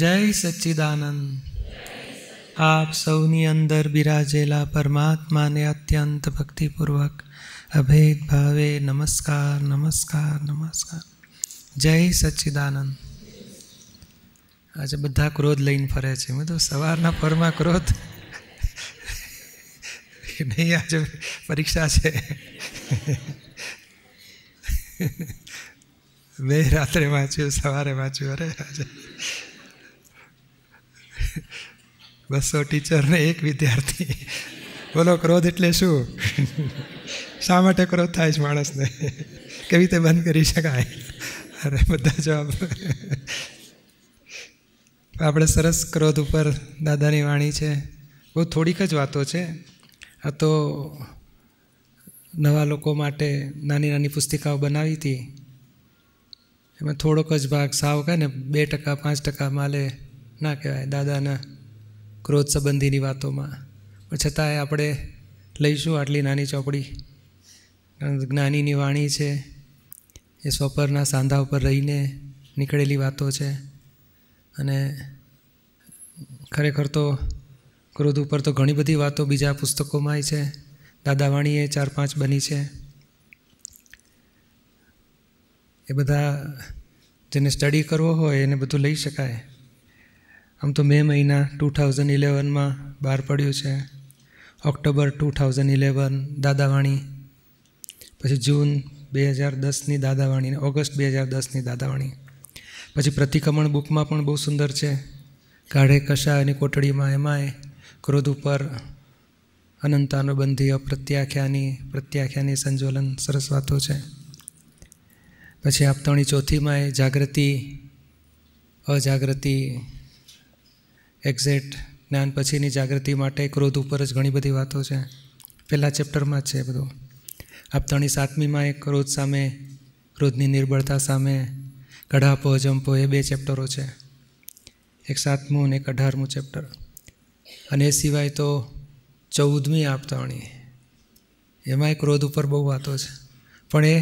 જય સચ્ચિદાનંદ આપ સૌની અંદર બિરાજેલા પરમાત્માને અત્યંત ભક્તિપૂર્વક અભેદ ભાવે નમસ્કાર નમસ્કાર નમસ્કાર જય સચ્ચિદાનંદ આજે બધા ક્રોધ લઈને ફરે છે મેં તો સવારના ફરમાં ક્રોધ નહીં આજે પરીક્ષા છે મેં રાત્રે વાંચ્યું સવારે વાંચ્યું અરે આજે બસો ટીચર ને એક વિદ્યાર્થી બોલો ક્રોધ એટલે શું શા માટે ક્રોધ થાય છે માણસને કેવી રીતે બંધ કરી શકાય અરે બધા જવાબ આપણે સરસ ક્રોધ ઉપર દાદાની વાણી છે બહુ થોડીક જ વાતો છે આ તો નવા લોકો માટે નાની નાની પુસ્તિકાઓ બનાવી હતી એમાં થોડોક જ ભાગ સાવ કહે ને બે ટકા પાંચ ટકા માલે ના કહેવાય દાદાના ક્રોધ સંબંધીની વાતોમાં પણ છતાંય આપણે લઈશું આટલી નાની ચોપડી જ્ઞાનીની વાણી છે એ સોપરના સાંધા ઉપર રહીને નીકળેલી વાતો છે અને ખરેખર તો ક્રોધ ઉપર તો ઘણી બધી વાતો બીજા પુસ્તકોમાંય છે દાદાવાણીએ ચાર પાંચ બની છે એ બધા જેને સ્ટડી કરવો હોય એને બધું લઈ શકાય આમ તો મે મહિના ટુ થાઉઝન્ડ ઇલેવનમાં બહાર પડ્યું છે October two thousand eleven Dadavani પછી જૂન બે હજાર દસની દાદાવાણી ઓગસ્ટ બે હજાર દસની દાદાવાણી પછી પ્રતિક્રમણ બુકમાં પણ બહુ સુંદર છે કાઢે કશા કશાયની કોટડીમાં એમાંય ક્રોધ ઉપર અનંતાનુબંધી અપ્રત્યાખ્યાની પ્રત્યાખ્યાની સંજોલન સરસ વાતો છે પછી આપતાણી ચોથીમાં એ જાગૃતિ અજાગૃતિ એક્ઝેક્ટ જ્ઞાન પછીની જાગૃતિ માટે ક્રોધ ઉપર જ ઘણી બધી વાતો છે પહેલાં ચેપ્ટરમાં જ છે બધું આપતાણી સાતમીમાં એક ક્રોધ સામે ક્રોધની નિર્બળતા સામે કઢાપો જંપો એ બે ચેપ્ટરો છે એક સાતમું અને એક અઢારમું ચેપ્ટર અને એ સિવાય તો ચૌદમી આપતાણી એમાંય ક્રોધ ઉપર બહુ વાતો છે પણ એ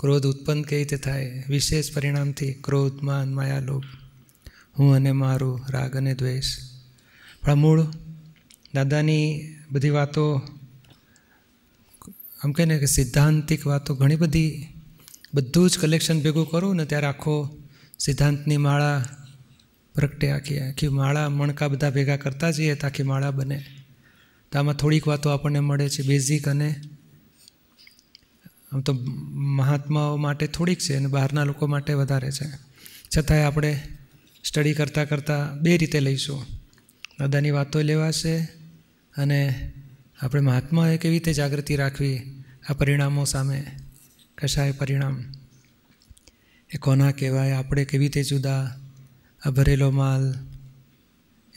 ક્રોધ ઉત્પન્ન કઈ રીતે થાય વિશેષ પરિણામથી ક્રોધ માન માયા લોભ હું અને મારું રાગ અને દ્વેષ પણ મૂળ દાદાની બધી વાતો આમ કહે ને કે સિદ્ધાંતિક વાતો ઘણી બધી બધું જ કલેક્શન ભેગું કરું ને ત્યારે આખો સિદ્ધાંતની માળા પ્રગટે આખી આખી માળા મણકા બધા ભેગા કરતા જઈએ તો માળા બને તો આમાં થોડીક વાતો આપણને મળે છે બેઝિક અને આમ તો મહાત્માઓ માટે થોડીક છે અને બહારના લોકો માટે વધારે છે છતાંય આપણે સ્ટડી કરતાં કરતાં બે રીતે લઈશું દાદાની વાતો લેવાશે અને આપણે મહાત્માએ કેવી રીતે જાગૃતિ રાખવી આ પરિણામો સામે કશાય પરિણામ એ કોના કહેવાય આપણે કેવી રીતે જુદા આ ભરેલો માલ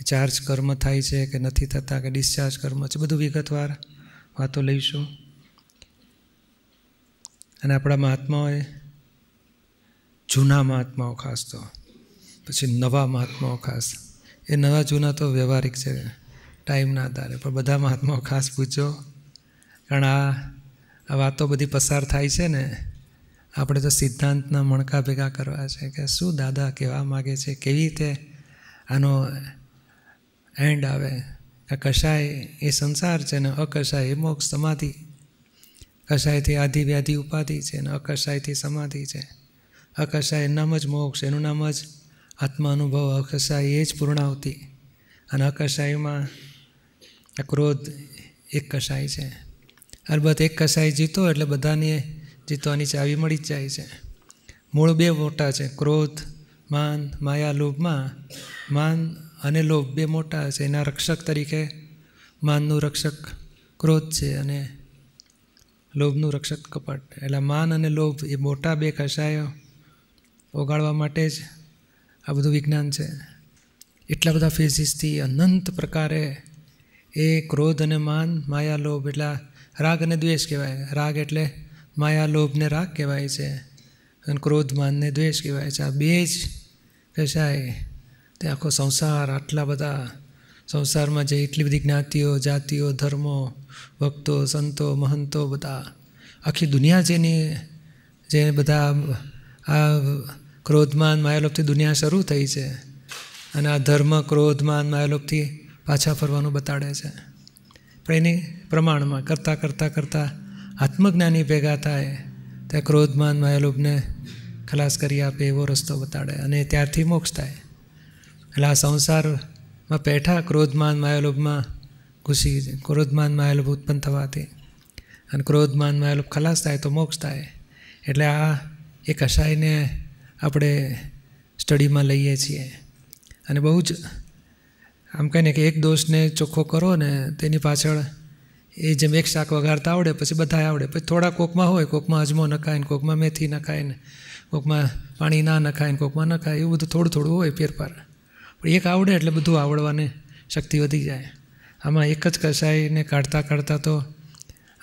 ચાર્જ કર્મ થાય છે કે નથી થતા કે ડિસ્ચાર્જ કર્મ છે બધું વિગતવાર વાતો લઈશું અને આપણા મહાત્માઓએ જૂના મહાત્માઓ ખાસ તો પછી નવા મહાત્માઓ ખાસ એ નવા જૂના તો વ્યવહારિક છે ટાઈમના આધારે પણ બધા મહાત્માઓ ખાસ પૂછજો કારણ આ વાતો બધી પસાર થાય છે ને આપણે તો સિદ્ધાંતના મણકા ભેગા કરવા છે કે શું દાદા કહેવા માગે છે કેવી રીતે આનો એન્ડ આવે કશાય એ સંસાર છે ને અકશાય એ મોક્ષ સમાધિ કશાયથી આધિ વ્યાધિ ઉપાધિ છે ને અકશાયથી સમાધિ છે અકશાય નામ જ મોક્ષ એનું નામ જ આત્માનુભવ અકસાય એ જ પૂર્ણાવતી અને અકસાયમાં આ ક્રોધ એક કસાય છે અલબત્ત એક કસાય જીતો એટલે બધાને જીતવાની ચાવી મળી જ જાય છે મૂળ બે મોટા છે ક્રોધ માન માયા લોભમાં માન અને લોભ બે મોટા છે એના રક્ષક તરીકે માનનું રક્ષક ક્રોધ છે અને લોભનું રક્ષક કપટ એટલે માન અને લોભ એ મોટા બે કષાયો ઓગાળવા માટે જ આ બધું વિજ્ઞાન છે એટલા બધા ફેઝિસથી અનંત પ્રકારે એ ક્રોધ અને માન માયા લોભ એટલા રાગ અને દ્વેષ કહેવાય રાગ એટલે માયા લોભને રાગ કહેવાય છે અને ક્રોધ માનને દ્વેષ કહેવાય છે આ બે જ કશાય તે આખો સંસાર આટલા બધા સંસારમાં જે એટલી બધી જ્ઞાતિઓ જાતિઓ ધર્મો ભક્તો સંતો મહંતો બધા આખી દુનિયા જેની જે બધા આ ક્રોધમાન માયાલોભથી દુનિયા શરૂ થઈ છે અને આ ધર્મ ક્રોધમાન માયાલોભથી પાછા ફરવાનું બતાડે છે પણ એની પ્રમાણમાં કરતાં કરતાં કરતાં આત્મજ્ઞાની ભેગા થાય ત્યાં ક્રોધમાન માયાલોભને ખલાસ કરી આપે એવો રસ્તો બતાડે અને ત્યારથી મોક્ષ થાય એટલે આ સંસારમાં બેઠા ક્રોધમાન માયાલોભમાં ઘૂસી ક્રોધમાન માયલોભ ઉત્પન્ન થવાથી અને ક્રોધમાન માયલોભ ખલાસ થાય તો મોક્ષ થાય એટલે આ એ કશાયને આપણે સ્ટડીમાં લઈએ છીએ અને બહુ જ આમ કહે ને કે એક દોષને ચોખ્ખો કરો ને તેની પાછળ એ જેમ એક શાક વઘારતા આવડે પછી બધા આવડે પછી થોડા કોકમાં હોય કોકમાં અજમો નખાય ને કોકમાં મેથી નખાય ને કોકમાં પાણી ના નખાય ને કોકમાં નખાય એવું બધું થોડું થોડું હોય ફેરફાર પણ એક આવડે એટલે બધું આવડવાની શક્તિ વધી જાય આમાં એક જ કસાઈને કાઢતા કાઢતા તો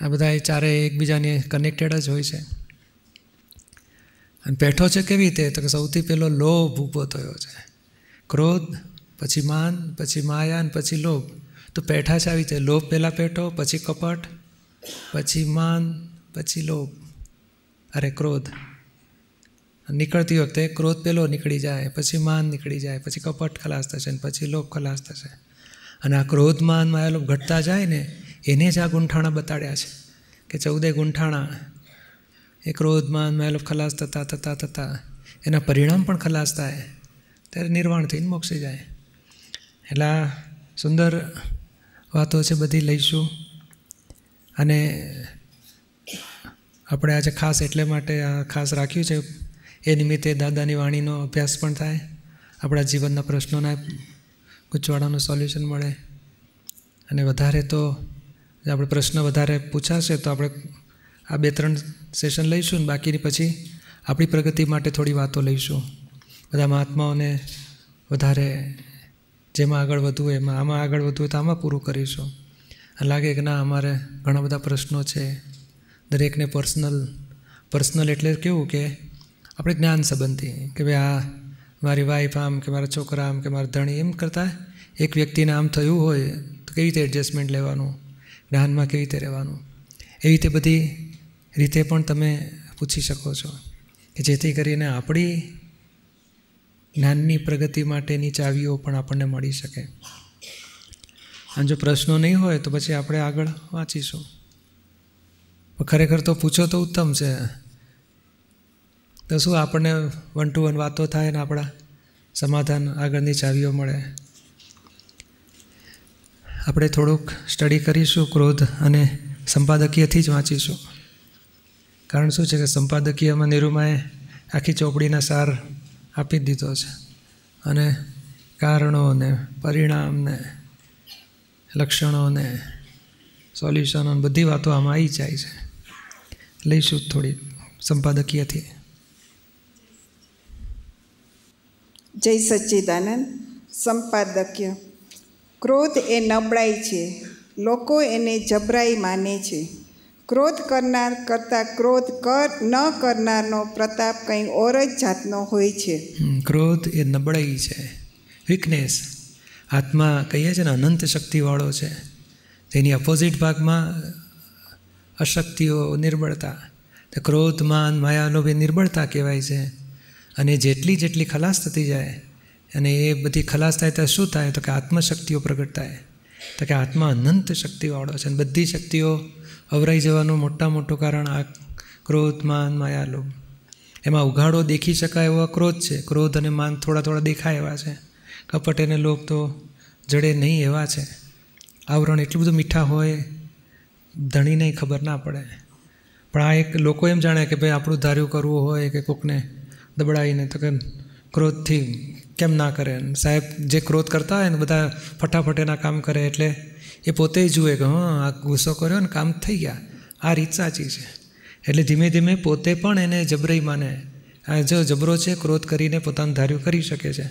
આ બધા ચારે એકબીજાને કનેક્ટેડ જ હોય છે અને પેઠો છે કેવી રીતે તો કે સૌથી પહેલો લોભ ઊભો થયો છે ક્રોધ પછી માન પછી માયા અને પછી લોભ તો પેઠા છે આવી રીતે લોભ પહેલાં પેઠો પછી કપટ પછી માન પછી લોભ અરે ક્રોધ નીકળતી વખતે ક્રોધ પેલો નીકળી જાય પછી માન નીકળી જાય પછી કપટ ખલાસ થશે ને પછી લોભ ખલાસ થશે અને આ ક્રોધ માન માયા લોભ ઘટતા જાય ને એને જ આ ગુંઠાણા બતાડ્યા છે કે ચૌદે ગુંઠાણા એ ક્રોધમાન મહેલો ખલાસ થતાં થતાં થતાં એના પરિણામ પણ ખલાસ થાય ત્યારે નિર્વાણ થઈને મોક્ષી જાય એટલે સુંદર વાતો છે બધી લઈશું અને આપણે આજે ખાસ એટલે માટે આ ખાસ રાખ્યું છે એ નિમિત્તે દાદાની વાણીનો અભ્યાસ પણ થાય આપણા જીવનના પ્રશ્નોના ગૂંચવાડાનું સોલ્યુશન મળે અને વધારે તો આપણે પ્રશ્ન વધારે પૂછાશે તો આપણે આ બે ત્રણ સેશન લઈશું ને બાકીની પછી આપણી પ્રગતિ માટે થોડી વાતો લઈશું બધા મહાત્માઓને વધારે જેમાં આગળ વધવું એમાં આમાં આગળ વધવું તો આમાં પૂરું કરીશું લાગે કે ના અમારે ઘણા બધા પ્રશ્નો છે દરેકને પર્સનલ પર્સનલ એટલે કેવું કે આપણે જ્ઞાન સંબંધી કે ભાઈ આ મારી વાઈફ આમ કે મારા છોકરા આમ કે મારા ધણી એમ કરતાં એક વ્યક્તિને આમ થયું હોય તો કેવી રીતે એડજસ્ટમેન્ટ લેવાનું જ્ઞાનમાં કેવી રીતે રહેવાનું એવી રીતે બધી રીતે પણ તમે પૂછી શકો છો કે જેથી કરીને આપણી જ્ઞાનની પ્રગતિ માટેની ચાવીઓ પણ આપણને મળી શકે અને જો પ્રશ્નો નહીં હોય તો પછી આપણે આગળ વાંચીશું ખરેખર તો પૂછો તો ઉત્તમ છે તો શું આપણને વન ટુ વન વાતો થાય ને આપણા સમાધાન આગળની ચાવીઓ મળે આપણે થોડુંક સ્ટડી કરીશું ક્રોધ અને સંપાદકીયથી જ વાંચીશું કારણ શું છે કે સંપાદકીયમાં નિરૂમાએ આખી ચોપડીના સાર આપી દીધો છે અને કારણોને પરિણામને લક્ષણોને સોલ્યુશનો બધી વાતો આમાં આવી જાય છે લઈશું થોડી સંપાદકીયથી જય સચ્ચિદાનંદ સંપાદકીય ક્રોધ એ નબળાઈ છે લોકો એને જબરાઈ માને છે ક્રોધ કરનાર કરતાં ક્રોધ કર ન કરનારનો પ્રતાપ કંઈ ઓર જ જાતનો હોય છે ક્રોધ એ નબળાઈ છે વીકનેસ આત્મા કહીએ છે ને અનંત શક્તિવાળો છે તેની અપોઝિટ ભાગમાં અશક્તિઓ નિર્બળતા તો ક્રોધ માન માયાલોભ એ નિર્બળતા કહેવાય છે અને જેટલી જેટલી ખલાસ થતી જાય અને એ બધી ખલાસ થાય ત્યારે શું થાય તો કે આત્મશક્તિઓ પ્રગટ થાય તો કે આત્મા અનંત શક્તિવાળો છે અને બધી શક્તિઓ અવરાઈ જવાનું મોટા મોટું કારણ આ ક્રોધ માન માયા લોભ એમાં ઉઘાડો દેખી શકાય એવો ક્રોધ છે ક્રોધ અને માન થોડા થોડા દેખાય એવા છે કપટ અને લોભ તો જડે નહીં એવા છે આવરણ એટલું બધું મીઠા હોય ધણીને ખબર ના પડે પણ આ એક લોકો એમ જાણે કે ભાઈ આપણું ધાર્યું કરવું હોય કે કોકને દબડાવીને તો કે ક્રોધથી કેમ ના કરે સાહેબ જે ક્રોધ કરતા હોય ને બધા ફટાફટ એના કામ કરે એટલે એ પોતે જુએ કે હા આ ગુસ્સો કર્યો ને કામ થઈ ગયા આ રીત સાચી છે એટલે ધીમે ધીમે પોતે પણ એને જબરાઈ માને આ જો જબરો છે ક્રોધ કરીને પોતાનું ધાર્યું કરી શકે છે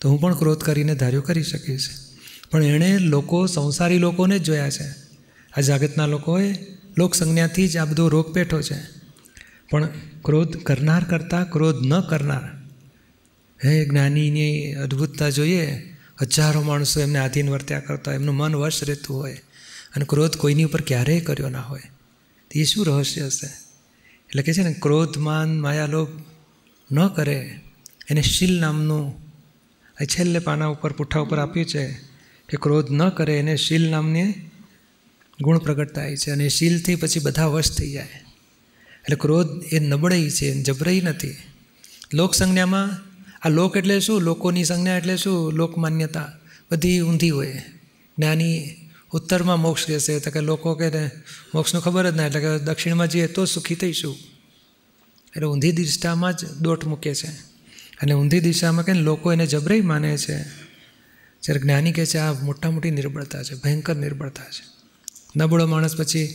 તો હું પણ ક્રોધ કરીને ધાર્યું કરી શકીશ પણ એણે લોકો સંસારી લોકોને જ જોયા છે આ જાગતના લોકોએ લોકસંજ્ઞાથી જ આ બધો રોગ પેઠો છે પણ ક્રોધ કરનાર કરતાં ક્રોધ ન કરનાર હે જ્ઞાનીની અદ્ભુતતા જોઈએ હજારો માણસો એમને આધીન વર્ત્યા કરતા હોય એમનું મન વશ રહેતું હોય અને ક્રોધ કોઈની ઉપર ક્યારેય કર્યો ના હોય તો એ શું રહસ્ય હશે એટલે કે છે ને ક્રોધમાન માયાલોભ ન કરે એને શીલ નામનું એ છેલ્લે પાના ઉપર પુઠ્ઠા ઉપર આપ્યું છે કે ક્રોધ ન કરે એને શીલ નામની ગુણ પ્રગટ થાય છે અને શીલથી પછી બધા વશ થઈ જાય એટલે ક્રોધ એ નબળાઈ છે જબરાઈ નથી લોકસંજ્ઞામાં આ લોક એટલે શું લોકોની સંજ્ઞા એટલે શું લોકમાન્યતા બધી ઊંધી હોય જ્ઞાની ઉત્તરમાં મોક્ષ કહેશે તો કે લોકો કે મોક્ષનું ખબર જ ના એટલે કે દક્ષિણમાં જઈએ તો સુખી થઈશું એટલે ઊંધી દિશામાં જ દોટ મૂકે છે અને ઊંધી દિશામાં કે લોકો એને જબરાઈ માને છે જ્યારે જ્ઞાની કહે છે આ મોટા મોટી નિર્બળતા છે ભયંકર નિર્બળતા છે નબળો માણસ પછી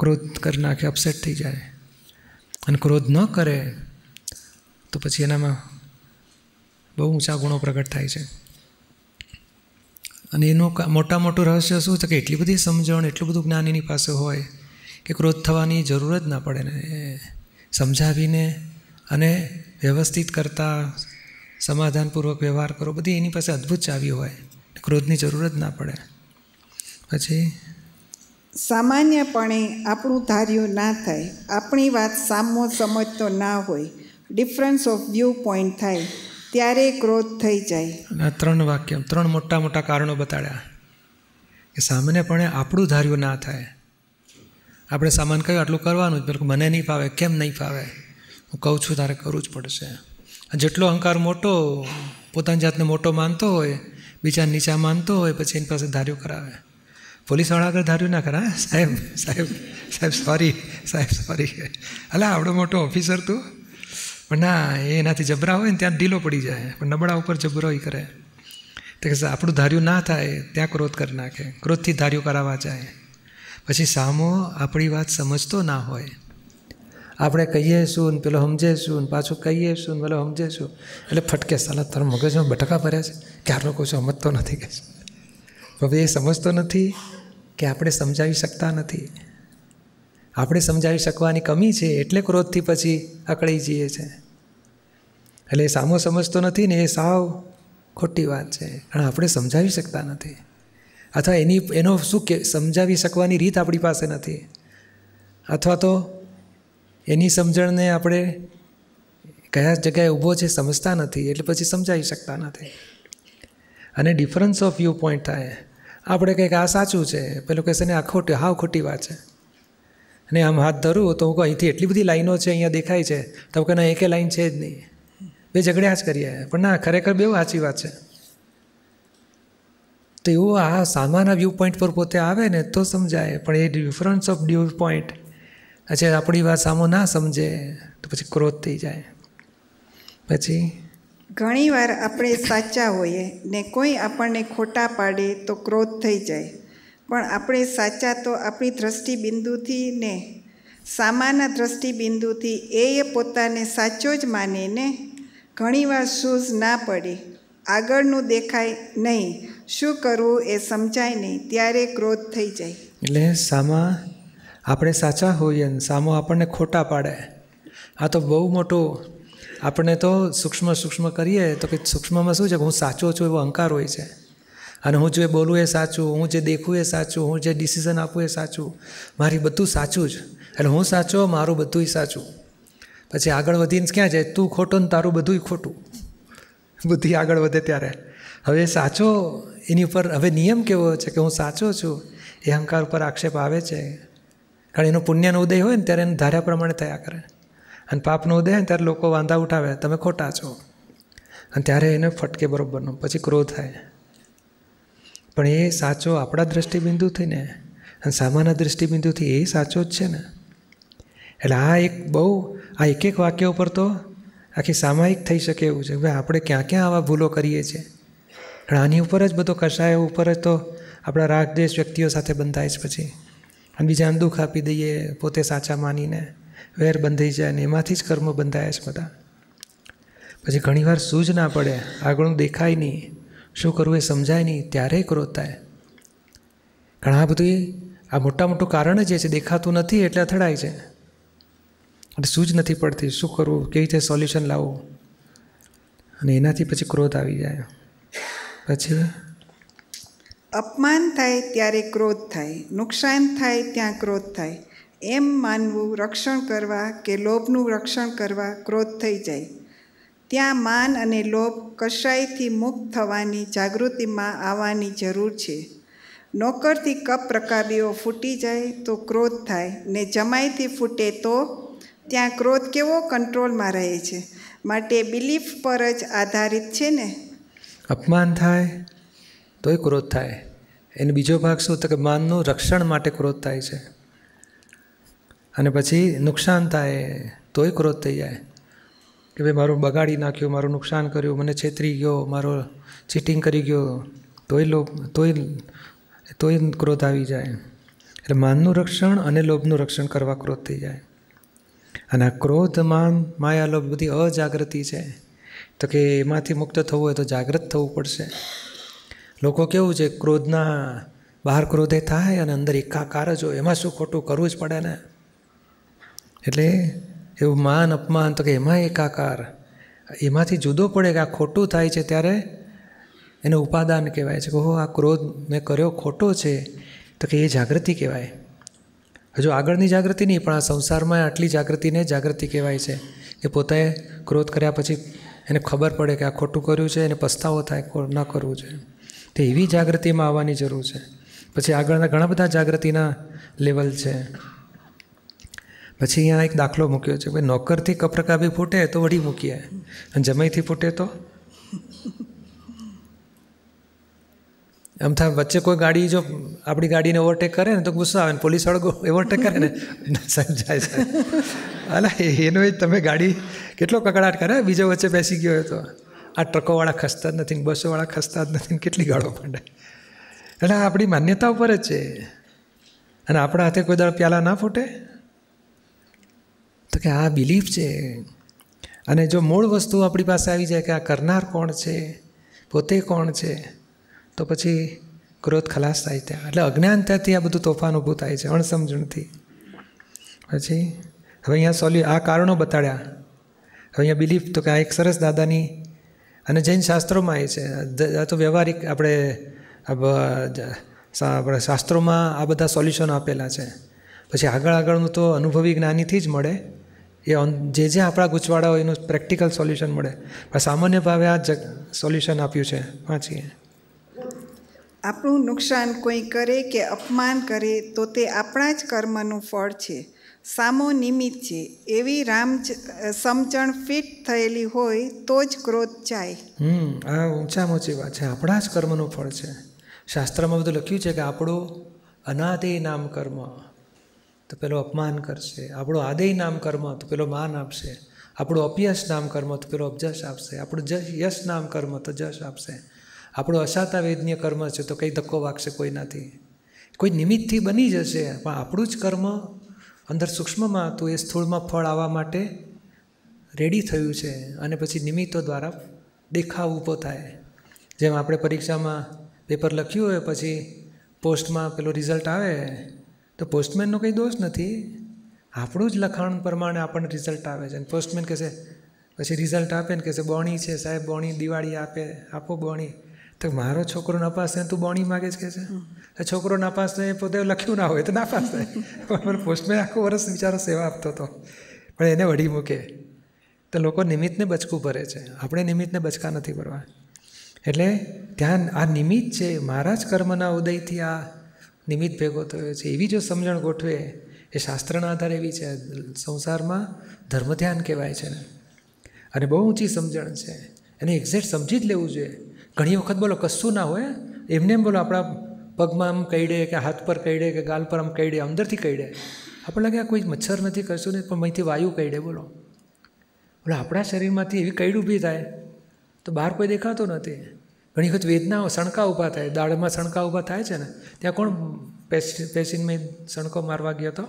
ક્રોધ કરી નાખે અપસેટ થઈ જાય અને ક્રોધ ન કરે તો પછી એનામાં બહુ ઊંચા ગુણો પ્રગટ થાય છે અને એનું મોટા મોટું રહસ્ય શું છે કે એટલી બધી સમજણ એટલું બધું જ્ઞાન એની પાસે હોય કે ક્રોધ થવાની જરૂર જ ના પડે ને સમજાવીને અને વ્યવસ્થિત કરતા સમાધાનપૂર્વક વ્યવહાર કરો બધી એની પાસે અદ્ભુત ચાવી હોય ક્રોધની જરૂર જ ના પડે પછી સામાન્યપણે આપણું ધાર્યું ના થાય આપણી વાત સામો સમજતો ના હોય ડિફરન્સ ઓફ વ્યૂ પોઈન્ટ થાય ત્યારે ક્રોધ થઈ જાય આ ત્રણ વાક્ય ત્રણ મોટા મોટા કારણો બતાડ્યા કે સામાન્યપણે આપણું ધાર્યું ના થાય આપણે સામાન કહ્યું આટલું કરવાનું જ બિલકુલ મને નહીં ફાવે કેમ નહીં ફાવે હું કહું છું તારે કરવું જ પડશે જેટલો અહંકાર મોટો પોતાની જાતને મોટો માનતો હોય બીજા નીચા માનતો હોય પછી એની પાસે ધાર્યું કરાવે પોલીસવાળા આગળ ધાર્યું ના કરા સાહેબ સાહેબ સાહેબ સોરી સાહેબ સોરી અલા આવડો મોટો ઓફિસર તું પણ ના એનાથી જબરા હોય ને ત્યાં ઢીલો પડી જાય પણ નબળા ઉપર જબરોય કરે તે કે આપણું ધાર્યું ના થાય ત્યાં ક્રોધ કરી નાખે ક્રોધથી ધાર્યું કરાવવા જાય પછી સામો આપણી વાત સમજતો ના હોય આપણે કહીએ શું ને પેલો સમજે શું ને પાછું કહીએ શું ને પેલો સમજે શું એટલે ફટકે સાલા તારા મગજમાં બટકા ભર્યા છે કે આ લોકો સમજતો નથી કે હવે એ સમજતો નથી કે આપણે સમજાવી શકતા નથી આપણે સમજાવી શકવાની કમી છે એટલે ક્રોધથી પછી અકળી જઈએ છે એટલે એ સામો સમજતો નથી ને એ સાવ ખોટી વાત છે કારણ આપણે સમજાવી શકતા નથી અથવા એની એનો શું કે સમજાવી શકવાની રીત આપણી પાસે નથી અથવા તો એની સમજણને આપણે કયા જગ્યાએ ઊભો છે સમજતા નથી એટલે પછી સમજાવી શકતા નથી અને ડિફરન્સ ઓફ વ્યૂ પોઈન્ટ થાય આપણે કંઈક આ સાચું છે પેલું કહેશે ને આ ખોટી હાવ ખોટી વાત છે અને આમ હાથ ધરું તો હું કહું અહીંથી એટલી બધી લાઈનો છે અહીંયા દેખાય છે તો કે ના એકે લાઈન છે જ નહીં બે ઝઘડ્યા જ કરીએ પણ ના ખરેખર બેવ સાચી વાત છે તો એવું આ સામાના વ્યૂ પોઈન્ટ પર પોતે આવે ને તો સમજાય પણ એ ડિફરન્સ ઓફ વ્યૂ પોઈન્ટ પછી આપણી વાત સામો ના સમજે તો પછી ક્રોધ થઈ જાય પછી ઘણીવાર આપણે સાચા હોઈએ ને કોઈ આપણને ખોટા પાડે તો ક્રોધ થઈ જાય પણ આપણે સાચા તો આપણી દ્રષ્ટિબિંદુથી ને સામાના દ્રષ્ટિબિંદુથી એ પોતાને સાચો જ માને ને ઘણીવાર શૂઝ ના પડે આગળનું દેખાય નહીં શું કરવું એ સમજાય નહીં ત્યારે ક્રોધ થઈ જાય એટલે સામા આપણે સાચા હોઈએ ને સામો આપણને ખોટા પાડે આ તો બહુ મોટું આપણે તો સૂક્ષ્મ સૂક્ષ્મ કરીએ તો કે સૂક્ષ્મમાં શું છે હું સાચો છું એવો અહંકાર હોય છે અને હું જે બોલું એ સાચું હું જે દેખું એ સાચું હું જે ડિસિઝન આપું એ સાચું મારી બધું સાચું જ એટલે હું સાચો મારું બધુંય સાચું પછી આગળ વધીને ક્યાં જાય તું ખોટો ને તારું બધુંય ખોટું બુદ્ધિ આગળ વધે ત્યારે હવે સાચો એની ઉપર હવે નિયમ કેવો છે કે હું સાચો છું એ અહંકાર ઉપર આક્ષેપ આવે છે કારણ એનો પુણ્યનો ઉદય હોય ને ત્યારે એને ધાર્યા પ્રમાણે થયા કરે અને પાપનો ઉદય ને ત્યારે લોકો વાંધા ઉઠાવે તમે ખોટા છો અને ત્યારે એને ફટકે બરોબરનો પછી ક્રોધ થાય પણ એ સાચો આપણા દ્રષ્ટિબિંદુથી ને અને સામાના દ્રષ્ટિબિંદુથી એ સાચો જ છે ને એટલે આ એક બહુ આ એક એક વાક્ય ઉપર તો આખી સામાયિક થઈ શકે એવું છે ભાઈ આપણે ક્યાં ક્યાં આવા ભૂલો કરીએ છીએ પણ આની ઉપર જ બધો કશાયો ઉપર જ તો આપણા રાગ દેશ વ્યક્તિઓ સાથે બંધાય છે પછી અને બીજાને દુઃખ આપી દઈએ પોતે સાચા માનીને વેર બંધાઈ જાય ને એમાંથી જ કર્મ બંધાય છે બધા પછી ઘણીવાર સૂઝ ના પડે આગળનું દેખાય નહીં શું કરવું એ સમજાય નહીં ત્યારે ક્રોધ થાય ઘણા બધું આ મોટા મોટું કારણ જ એ છે દેખાતું નથી એટલે અથડાય છે અને સૂઝ નથી પડતી શું કરવું કેવી રીતે સોલ્યુશન લાવવું અને એનાથી પછી ક્રોધ આવી જાય પછી અપમાન થાય ત્યારે ક્રોધ થાય નુકસાન થાય ત્યાં ક્રોધ થાય એમ માનવું રક્ષણ કરવા કે લોભનું રક્ષણ કરવા ક્રોધ થઈ જાય ત્યાં માન અને લોભ કશાયથી મુક્ત થવાની જાગૃતિમાં આવવાની જરૂર છે નોકરથી કપ પ્રકાબીઓ ફૂટી જાય તો ક્રોધ થાય ને જમાઈથી ફૂટે તો ત્યાં ક્રોધ કેવો કંટ્રોલમાં રહે છે માટે બિલીફ પર જ આધારિત છે ને અપમાન થાય તોય ક્રોધ થાય એનો બીજો ભાગ શું તો કે માનનું રક્ષણ માટે ક્રોધ થાય છે અને પછી નુકસાન થાય તોય ક્રોધ થઈ જાય કે ભાઈ મારું બગાડી નાખ્યું મારું નુકસાન કર્યું મને છેતરી ગયો મારો ચીટિંગ કરી ગયો તોય લોભ તોય તોય ક્રોધ આવી જાય એટલે માનનું રક્ષણ અને લોભનું રક્ષણ કરવા ક્રોધ થઈ જાય અને આ ક્રોધ માન માયા લોભ બધી અજાગૃતિ છે તો કે એમાંથી મુક્ત થવું હોય તો જાગૃત થવું પડશે લોકો કેવું છે ક્રોધના બહાર ક્રોધે થાય અને અંદર એકાકાર જ હોય એમાં શું ખોટું કરવું જ પડે ને એટલે એવું માન અપમાન તો કે એમાં એકાકાર એમાંથી જુદો પડે કે આ ખોટું થાય છે ત્યારે એને ઉપાદાન કહેવાય છે કે ઓહો આ ક્રોધ મેં કર્યો ખોટો છે તો કે એ જાગૃતિ કહેવાય હજુ આગળની જાગૃતિ નહીં પણ આ સંસારમાં આટલી જાગૃતિને જાગૃતિ કહેવાય છે કે પોતાએ ક્રોધ કર્યા પછી એને ખબર પડે કે આ ખોટું કર્યું છે એને પસ્તાવો થાય ન કરવું છે તો એવી જાગૃતિમાં આવવાની જરૂર છે પછી આગળના ઘણા બધા જાગૃતિના લેવલ છે પછી અહીંયા એક દાખલો મૂક્યો છે ભાઈ નોકરથી કપરકાભી ફૂટે તો વળી મૂકીએ અને જમાઈથી ફૂટે તો એમ થાય વચ્ચે કોઈ ગાડી જો આપણી ગાડીને ઓવરટેક કરે ને તો ગુસ્સો આવે ને પોલીસ વાળો ઓવરટેક કરે ને સમજાય જાય અલા એનો જ તમે ગાડી કેટલો કકડાટ કરે બીજો વચ્ચે બેસી ગયો હતો આ ટ્રકોવાળા ખસતા જ નથી બસોવાળા ખસતા જ નથી કેટલી ગાળો પડે એટલે આપણી માન્યતા ઉપર જ છે અને આપણા હાથે કોઈ દાળ પ્યાલા ના ફૂટે તો કે આ બિલીફ છે અને જો મૂળ વસ્તુ આપણી પાસે આવી જાય કે આ કરનાર કોણ છે પોતે કોણ છે તો પછી ક્રોધ ખલાસ થાય ત્યાં એટલે અજ્ઞાનતાથી આ બધું તોફાન ઊભું થાય છે અણસમજણથી પછી હવે અહીંયા સોલ્યુ આ કારણો બતાડ્યા હવે અહીંયા બિલીફ તો કે આ એક સરસ દાદાની અને જૈન શાસ્ત્રોમાં એ છે આ તો વ્યવહારિક આપણે આપણે શાસ્ત્રોમાં આ બધા સોલ્યુશન આપેલા છે પછી આગળ આગળનું તો અનુભવી જ્ઞાનીથી જ મળે એ જે જે આપણા ગૂંચવાડા હોય એનું પ્રેક્ટિકલ સોલ્યુશન મળે પણ સામાન્ય ભાવે આ જગ સોલ્યુશન આપ્યું છે વાંચીએ આપણું નુકસાન કોઈ કરે કે અપમાન કરે તો તે આપણા જ કર્મનું ફળ છે સામો નિમિત્ત છે એવી રામ સમજણ ફિટ થયેલી હોય તો જ ક્રોધ જાય હમ આ ઊંચામાં ઊંચી વાત છે આપણા જ કર્મનું ફળ છે શાસ્ત્રમાં બધું લખ્યું છે કે આપણું અનાદે નામ કર્મ તો પેલો અપમાન કરશે આપણો આદેય નામ કર્મ તો પેલો માન આપશે આપણો અપયશ નામ કર્મ તો પેલો અપજશ આપશે આપણું જશ યશ નામ કર્મ તો જશ આપશે આપણો અસાતા વેદનીય કર્મ છે તો કંઈ ધક્કો વાગશે કોઈ નથી કોઈ નિમિત્તથી બની જશે પણ આપણું જ કર્મ અંદર સૂક્ષ્મમાં તો એ સ્થૂળમાં ફળ આવવા માટે રેડી થયું છે અને પછી નિમિત્તો દ્વારા દેખાવ ઊભો થાય જેમ આપણે પરીક્ષામાં પેપર લખ્યું હોય પછી પોસ્ટમાં પેલું રિઝલ્ટ આવે તો પોસ્ટમેનનો કંઈ દોષ નથી આપણું જ લખાણ પ્રમાણે આપણને રિઝલ્ટ આવે છે અને પોસ્ટમેન કહેશે પછી રિઝલ્ટ આપે ને કહેશે બોણી છે સાહેબ બોણી દિવાળી આપે આપો બોણી તો મારો છોકરો નાપાસ થાય તું બોણી માગે છે કે છે છોકરો નાપાસ થાય પોતે લખ્યું ના હોય તો નાપાસ થાય પણ પોસ્ટમેન આખું વર્ષ બિચારો સેવા આપતો હતો પણ એને વળી મૂકે તો લોકો નિમિત્તને બચકું ભરે છે આપણે નિમિત્તને બચકા નથી ભરવા એટલે ધ્યાન આ નિમિત્ત છે મારા જ કર્મના ઉદયથી આ નિમિત્ત ભેગો થયો છે એવી જો સમજણ ગોઠવે એ શાસ્ત્રના આધારે એવી છે સંસારમાં ધર્મ ધ્યાન કહેવાય છે ને અને બહુ ઊંચી સમજણ છે એને એક્ઝેક્ટ સમજી જ લેવું જોઈએ ઘણી વખત બોલો કશું ના હોય એમને એમ બોલો આપણા પગમાં આમ કહીડે કે હાથ પર કહીડે કે ગાલ પર આમ કહીડે અંદરથી કહીડે આપણને લાગે આ કોઈ મચ્છર નથી કરશું ને પણ અહીંથી વાયુ કહીડે બોલો બોલો આપણા શરીરમાંથી એવી કઈડ ઊભી થાય તો બહાર કોઈ દેખાતું નથી ઘણી વખત વેદનાઓ સણકા ઊભા થાય દાળમાં સણકા ઊભા થાય છે ને ત્યાં કોણ પેશીનમાં સણકો મારવા ગયો હતો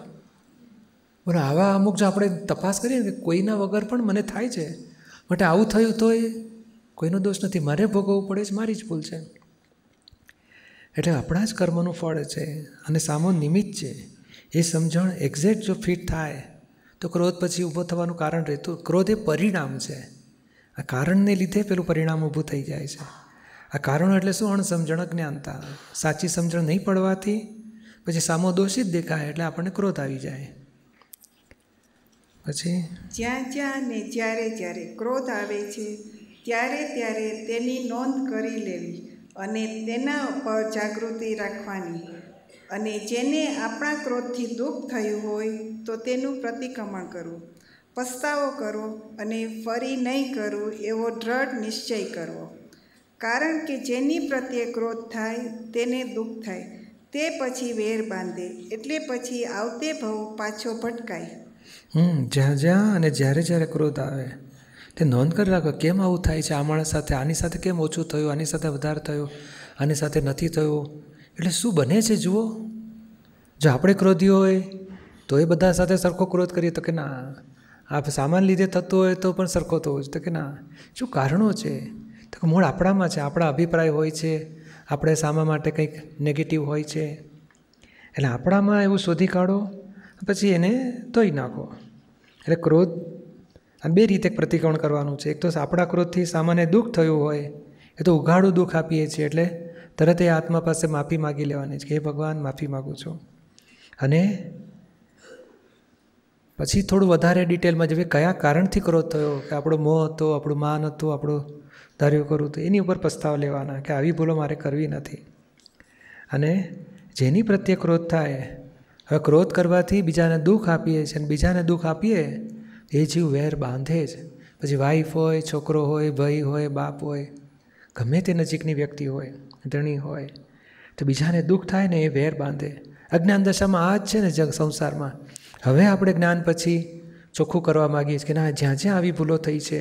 પણ આવા અમુક જો આપણે તપાસ કરીએ ને કોઈના વગર પણ મને થાય છે માટે આવું થયું તોય કોઈનો દોષ નથી મારે ભોગવવું પડે છે મારી જ ભૂલ છે એટલે આપણા જ કર્મનું ફળ છે અને સામો નિમિત્ત છે એ સમજણ એક્ઝેક્ટ જો ફિટ થાય તો ક્રોધ પછી ઊભો થવાનું કારણ રહેતું ક્રોધ એ પરિણામ છે આ કારણને લીધે પેલું પરિણામ ઊભું થઈ જાય છે આ કારણો એટલે શું અણસમજણ અજ્ઞાનતા સાચી સમજણ નહીં પડવાથી પછી સામો દોષિત દેખાય એટલે આપણને ક્રોધ આવી જાય પછી જ્યાં જ્યાં ને જ્યારે જ્યારે ક્રોધ આવે છે ત્યારે ત્યારે તેની નોંધ કરી લેવી અને તેના ઉપર જાગૃતિ રાખવાની અને જેને આપણા ક્રોધથી દુઃખ થયું હોય તો તેનું પ્રતિક્રમણ કરવું પસ્તાવો કરો અને ફરી નહીં કરું એવો દ્રઢ નિશ્ચય કરવો કારણ કે જેની પ્રત્યે ક્રોધ થાય તેને દુઃખ થાય તે પછી વેર બાંધે એટલે પછી આવતે ભાવ પાછો ભટકાય હમ જ્યાં જ્યાં અને જ્યારે જ્યારે ક્રોધ આવે તે નોંધ કરી રાખો કેમ આવું થાય છે આ માણસ સાથે આની સાથે કેમ ઓછું થયું આની સાથે વધારે થયો આની સાથે નથી થયું એટલે શું બને છે જુઓ જો આપણે ક્રોધી હોય તો એ બધા સાથે સરખો ક્રોધ કરીએ તો કે ના આ સામાન લીધે થતો હોય તો પણ સરખો થવો છે તો કે ના શું કારણો છે તો મૂળ આપણામાં છે આપણા અભિપ્રાય હોય છે આપણે સામા માટે કંઈક નેગેટિવ હોય છે એટલે આપણામાં એવું શોધી કાઢો પછી એને ધોઈ નાખો એટલે ક્રોધ આ બે રીતે પ્રતિક્રમણ કરવાનું છે એક તો આપણા ક્રોધથી સામાન્ય દુઃખ થયું હોય એ તો ઉઘાડું દુઃખ આપીએ છીએ એટલે તરત એ આત્મા પાસે માફી માગી લેવાની છે કે હે ભગવાન માફી માગું છું અને પછી થોડું વધારે ડિટેલમાં જોઈએ કયા કારણથી ક્રોધ થયો કે આપણો મોં હતો આપણું માન હતું આપણું ધાર્યું કરું તો એની ઉપર પસ્તાવ લેવાના કે આવી ભૂલો મારે કરવી નથી અને જેની પ્રત્યે ક્રોધ થાય હવે ક્રોધ કરવાથી બીજાને દુઃખ આપીએ છીએ અને બીજાને દુઃખ આપીએ એ જીવ વેર બાંધે જ પછી વાઈફ હોય છોકરો હોય ભાઈ હોય બાપ હોય ગમે તે નજીકની વ્યક્તિ હોય ધણી હોય તો બીજાને દુઃખ થાય ને એ વેર બાંધે અજ્ઞાન દશામાં આ જ છે ને જગ સંસારમાં હવે આપણે જ્ઞાન પછી ચોખ્ખું કરવા માગીએ છીએ કે ના જ્યાં જ્યાં આવી ભૂલો થઈ છે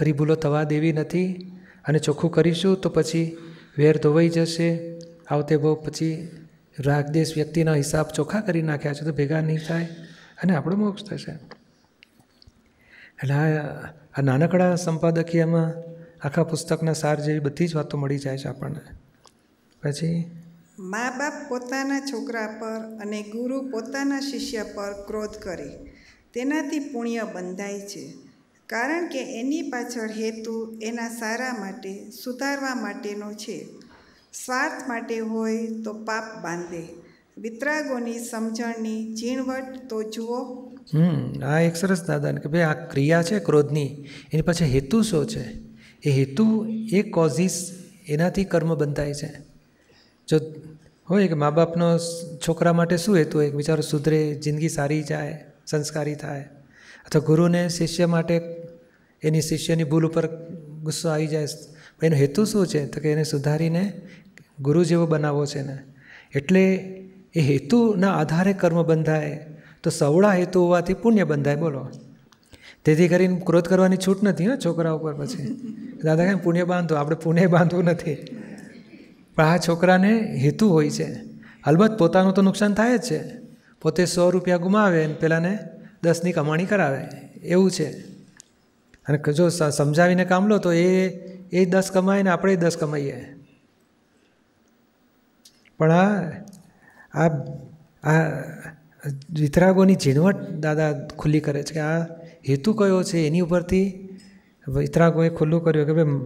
હરીભૂલો થવા દેવી નથી અને ચોખ્ખું કરીશું તો પછી વેર ધોવાઈ જશે આવતે બહુ પછી રાગદેશ વ્યક્તિના હિસાબ ચોખ્ખા કરી નાખ્યા છે તો ભેગા નહીં થાય અને આપણો મોક્ષ થશે એટલે આ નાનકડા સંપાદકીયમાં આખા પુસ્તકના સાર જેવી બધી જ વાતો મળી જાય છે આપણને પછી મા બાપ પોતાના છોકરા પર અને ગુરુ પોતાના શિષ્ય પર ક્રોધ કરે તેનાથી પુણ્ય બંધાય છે કારણ કે એની પાછળ હેતુ એના સારા માટે સુધારવા માટેનો છે સ્વાર્થ માટે હોય તો પાપ બાંધે વિતરાગોની સમજણની ઝીણવટ તો જુઓ હમ આ એક સરસ દાદાને કે ભાઈ આ ક્રિયા છે ક્રોધની એની પાછળ હેતુ શું છે એ હેતુ એ કોઝિસ એનાથી કર્મ બંધાય છે જો હોય કે મા બાપનો છોકરા માટે શું હેતુ હોય બિચારો સુધરે જિંદગી સારી જાય સંસ્કારી થાય તો ગુરુને શિષ્ય માટે એની શિષ્યની ભૂલ ઉપર ગુસ્સો આવી જાય પણ એનો હેતુ શું છે તો કે એને સુધારીને ગુરુ જેવો બનાવવો છે ને એટલે એ હેતુના આધારે કર્મ બંધાય તો સવળા હેતુ હોવાથી પુણ્ય બંધાય બોલો તેથી કરીને ક્રોધ કરવાની છૂટ નથી હા છોકરા ઉપર પછી દાદા કેમ પુણ્ય બાંધો આપણે પુણ્ય બાંધવું નથી પણ આ છોકરાને હેતુ હોય છે અલબત્ત પોતાનું તો નુકસાન થાય જ છે પોતે સો રૂપિયા ગુમાવે ને પેલાને દસની કમાણી કરાવે એવું છે અને જો સમજાવીને કામ લો તો એ એ દસ કમાય ને આપણે દસ કમાઈએ પણ આ આ આ વિતરાગોની ઝીણવટ દાદા ખુલ્લી કરે છે કે આ હેતુ કયો છે એની ઉપરથી વિતરાગોએ ખુલ્લું કર્યું કે ભાઈ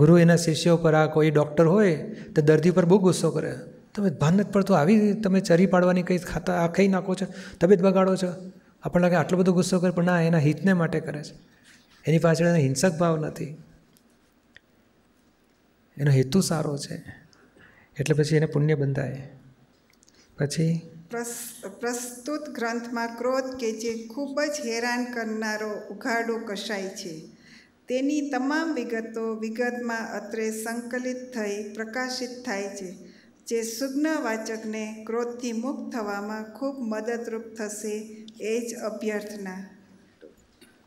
ગુરુ એના શિષ્યો પર આ કોઈ ડૉક્ટર હોય તો દર્દી પર બહુ ગુસ્સો કરે તમે ભાન નથી પડતું આવી તમે ચરી પાડવાની કંઈ ખાતા આ ખાઈ નાખો છો તબિયત બગાડો છો આપણને લાગે આટલો બધો ગુસ્સો કરે પણ ના એના હિતને માટે કરે છે એની પાછળ એનો હિંસક ભાવ નથી એનો હેતુ સારો છે એટલે પછી એને પુણ્ય બંધાય પછી પ્રસ્તુત ગ્રંથમાં ક્રોધ કે જે ખૂબ જ હેરાન કરનારો ઉઘાડો કશાય છે તેની તમામ વિગતો વિગતમાં અત્રે સંકલિત થઈ પ્રકાશિત થાય છે જે સુજ્ઞ વાચકને ક્રોધથી મુક્ત થવામાં ખૂબ મદદરૂપ થશે એ જ અભ્યર્થના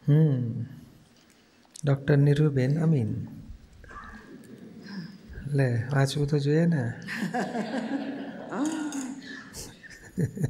હમ ડૉક્ટર નિરુબેન અમીન લે વાંચવું તો જોઈએ ને